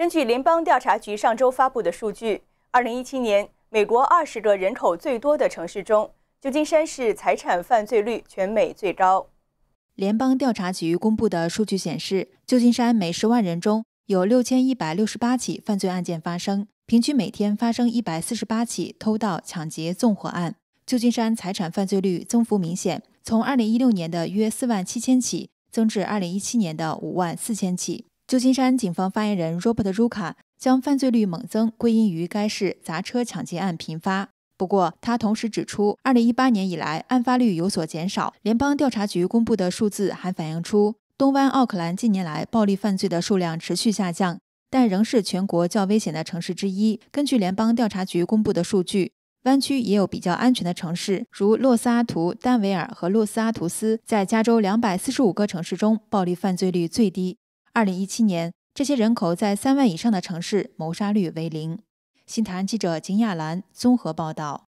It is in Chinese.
根据联邦调查局上周发布的数据，二零一七年美国二十个人口最多的城市中，旧金山市财产犯罪率全美最高。联邦调查局公布的数据显示，旧金山每十万人中有六千一百六十八起犯罪案件发生，平均每天发生一百四十八起偷盗、抢劫、纵火案。旧金山财产犯罪率增幅明显，从二零一六年的约四万七千起增至二零一七年的五万四千起。旧金山警方发言人 Robert Ruka 将犯罪率猛增归因于该市砸车抢劫案频发。不过，他同时指出，二零一八年以来，案发率有所减少。联邦调查局公布的数字还反映出，东湾奥克兰近年来暴力犯罪的数量持续下降，但仍是全国较危险的城市之一。根据联邦调查局公布的数据，湾区也有比较安全的城市，如洛斯阿图丹维尔和洛斯阿图斯，在加州两百四十五个城市中，暴力犯罪率最低。二零一七年，这些人口在三万以上的城市，谋杀率为零。新台记者景亚兰综合报道。